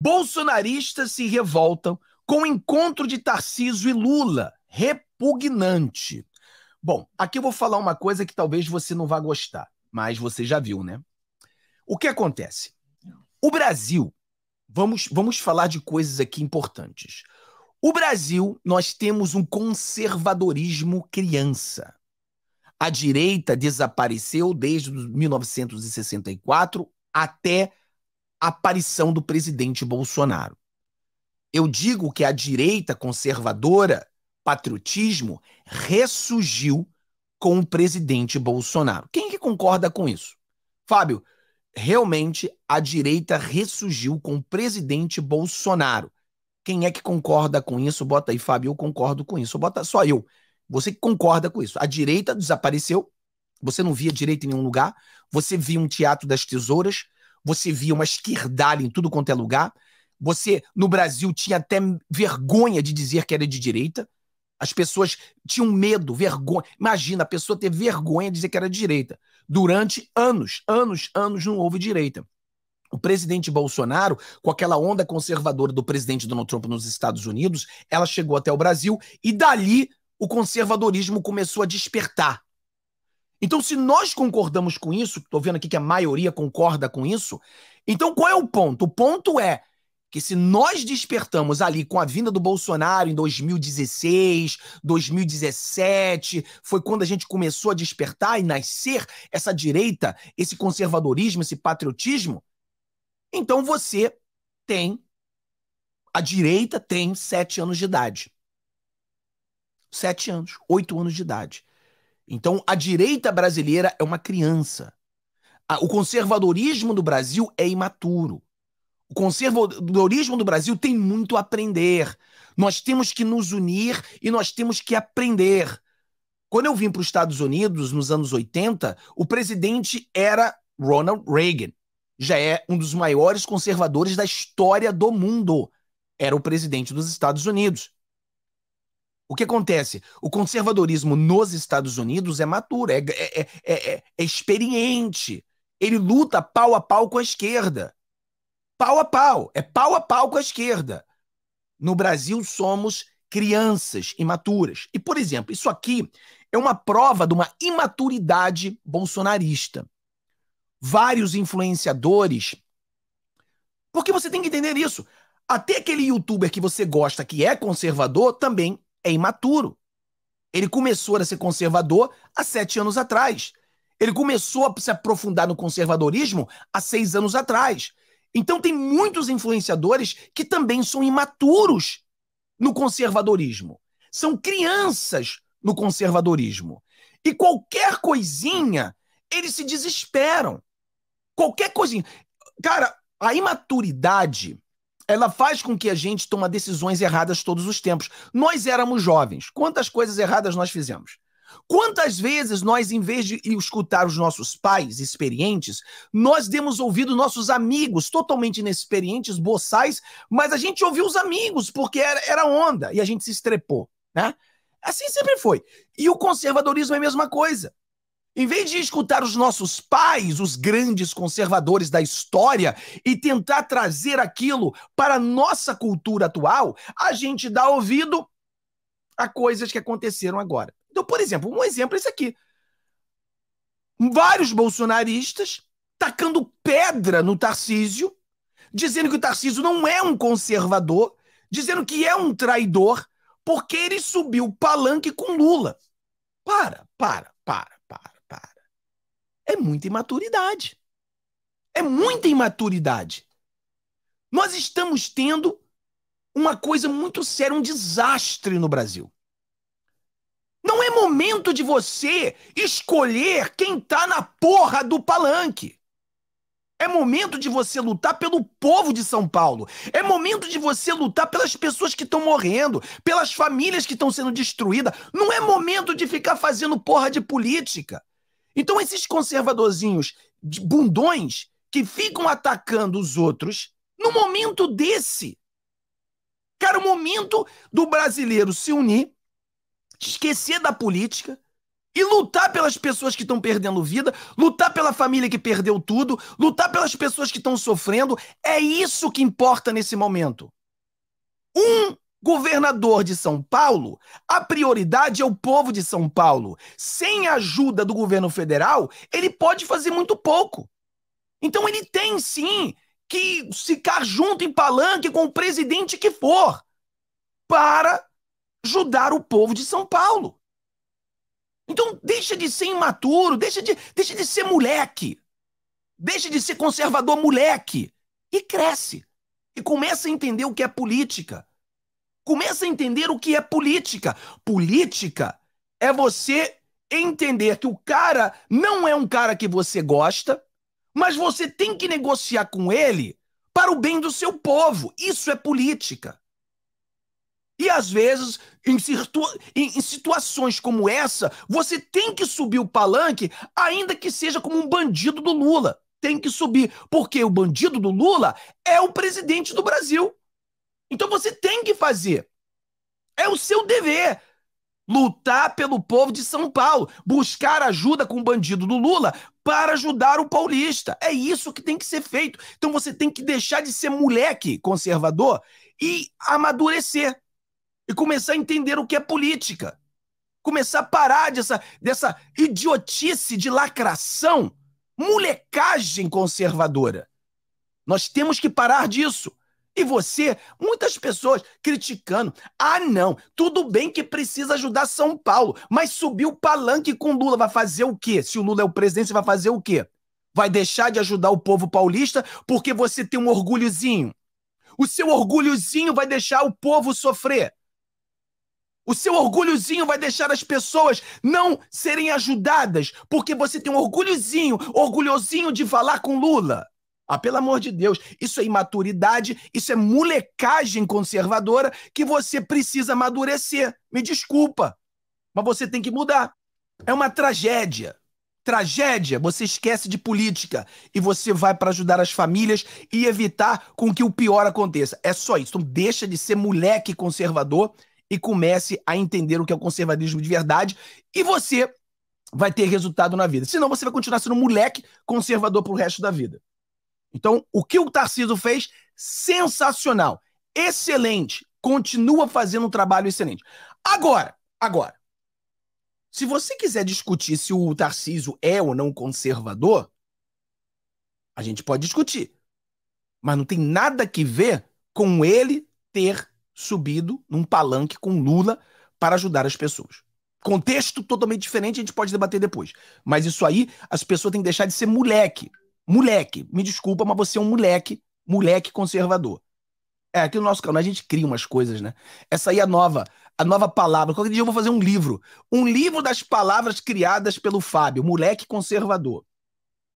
Bolsonaristas se revoltam com o encontro de Tarciso e Lula. Repugnante. Bom, aqui eu vou falar uma coisa que talvez você não vá gostar, mas você já viu, né? O que acontece? O Brasil, vamos, vamos falar de coisas aqui importantes. O Brasil, nós temos um conservadorismo criança. A direita desapareceu desde 1964 até aparição do presidente Bolsonaro. Eu digo que a direita conservadora, patriotismo, ressurgiu com o presidente Bolsonaro. Quem que concorda com isso? Fábio, realmente a direita ressurgiu com o presidente Bolsonaro. Quem é que concorda com isso? Bota aí, Fábio, eu concordo com isso. Bota só eu. Você que concorda com isso. A direita desapareceu. Você não via direita em nenhum lugar. Você via um teatro das tesouras você via uma esquerdalha em tudo quanto é lugar. Você, no Brasil, tinha até vergonha de dizer que era de direita. As pessoas tinham medo, vergonha. Imagina a pessoa ter vergonha de dizer que era de direita. Durante anos, anos, anos não houve direita. O presidente Bolsonaro, com aquela onda conservadora do presidente Donald Trump nos Estados Unidos, ela chegou até o Brasil e dali o conservadorismo começou a despertar. Então, se nós concordamos com isso, estou vendo aqui que a maioria concorda com isso, então qual é o ponto? O ponto é que se nós despertamos ali com a vinda do Bolsonaro em 2016, 2017, foi quando a gente começou a despertar e nascer essa direita, esse conservadorismo, esse patriotismo, então você tem, a direita tem sete anos de idade. Sete anos, oito anos de idade. Então, a direita brasileira é uma criança. O conservadorismo do Brasil é imaturo. O conservadorismo do Brasil tem muito a aprender. Nós temos que nos unir e nós temos que aprender. Quando eu vim para os Estados Unidos nos anos 80, o presidente era Ronald Reagan. Já é um dos maiores conservadores da história do mundo. Era o presidente dos Estados Unidos. O que acontece? O conservadorismo nos Estados Unidos é maduro, é é, é, é, é, é experiente. Ele luta pau a pau com a esquerda. Pau a pau. É pau a pau com a esquerda. No Brasil, somos crianças imaturas. E, por exemplo, isso aqui é uma prova de uma imaturidade bolsonarista. Vários influenciadores. Porque você tem que entender isso. Até aquele youtuber que você gosta, que é conservador, também é imaturo. Ele começou a ser conservador há sete anos atrás. Ele começou a se aprofundar no conservadorismo há seis anos atrás. Então, tem muitos influenciadores que também são imaturos no conservadorismo. São crianças no conservadorismo. E qualquer coisinha, eles se desesperam. Qualquer coisinha. Cara, a imaturidade ela faz com que a gente tome decisões erradas todos os tempos. Nós éramos jovens. Quantas coisas erradas nós fizemos? Quantas vezes nós, em vez de escutar os nossos pais experientes, nós demos ouvido nossos amigos totalmente inexperientes, boçais, mas a gente ouviu os amigos porque era, era onda e a gente se estrepou, né? Assim sempre foi. E o conservadorismo é a mesma coisa. Em vez de escutar os nossos pais, os grandes conservadores da história, e tentar trazer aquilo para a nossa cultura atual, a gente dá ouvido a coisas que aconteceram agora. Então, por exemplo, um exemplo é esse aqui. Vários bolsonaristas tacando pedra no Tarcísio, dizendo que o Tarcísio não é um conservador, dizendo que é um traidor, porque ele subiu palanque com Lula. Para, para, para. É muita imaturidade. É muita imaturidade. Nós estamos tendo uma coisa muito séria, um desastre no Brasil. Não é momento de você escolher quem tá na porra do palanque. É momento de você lutar pelo povo de São Paulo. É momento de você lutar pelas pessoas que estão morrendo, pelas famílias que estão sendo destruídas. Não é momento de ficar fazendo porra de política. Então, esses conservadorzinhos bundões que ficam atacando os outros, no momento desse, cara, o momento do brasileiro se unir, esquecer da política e lutar pelas pessoas que estão perdendo vida, lutar pela família que perdeu tudo, lutar pelas pessoas que estão sofrendo, é isso que importa nesse momento. Um governador de São Paulo, a prioridade é o povo de São Paulo. Sem a ajuda do governo federal, ele pode fazer muito pouco. Então ele tem sim que ficar junto em palanque com o presidente que for para ajudar o povo de São Paulo. Então deixa de ser imaturo, deixa de, deixa de ser moleque. Deixa de ser conservador moleque e cresce. E começa a entender o que é política Começa a entender o que é política. Política é você entender que o cara não é um cara que você gosta, mas você tem que negociar com ele para o bem do seu povo. Isso é política. E às vezes, em, em, situações como essa, você tem que subir o palanque, ainda que seja como um bandido do Lula. Tem que subir, porque o bandido do Lula é o presidente do Brasil. Então você tem que fazer. É o seu dever lutar pelo povo de São Paulo, buscar ajuda com o bandido do Lula para ajudar o paulista. É isso que tem que ser feito. Então você tem que deixar de ser moleque conservador e amadurecer e começar a entender o que é política. Começar a parar dessa, dessa idiotice de lacração, molecagem conservadora. Nós temos que parar disso. E você, muitas pessoas criticando. Ah, não, tudo bem que precisa ajudar São Paulo, mas subir o palanque com Lula. Vai fazer o quê? Se o Lula é o presidente, vai fazer o quê? Vai deixar de ajudar o povo paulista porque você tem um orgulhozinho. O seu orgulhozinho vai deixar o povo sofrer. O seu orgulhozinho vai deixar as pessoas não serem ajudadas porque você tem um orgulhozinho, orgulhosinho de falar com Lula. Ah, pelo amor de Deus, isso é imaturidade, isso é molecagem conservadora que você precisa amadurecer. Me desculpa, mas você tem que mudar. É uma tragédia. Tragédia, você esquece de política e você vai para ajudar as famílias e evitar com que o pior aconteça. É só isso. Então deixa de ser moleque conservador e comece a entender o que é o conservadismo de verdade e você vai ter resultado na vida. Senão você vai continuar sendo moleque conservador pro resto da vida. Então, o que o Tarciso fez, sensacional, excelente, continua fazendo um trabalho excelente. Agora, agora, se você quiser discutir se o Tarciso é ou não conservador, a gente pode discutir. Mas não tem nada que ver com ele ter subido num palanque com Lula para ajudar as pessoas. Contexto totalmente diferente, a gente pode debater depois. Mas isso aí, as pessoas têm que deixar de ser moleque. Moleque, me desculpa, mas você é um moleque, moleque conservador. É, aqui no nosso canal a gente cria umas coisas, né? Essa aí é a nova, a nova palavra. Qualquer dia eu vou fazer um livro. Um livro das palavras criadas pelo Fábio, moleque conservador.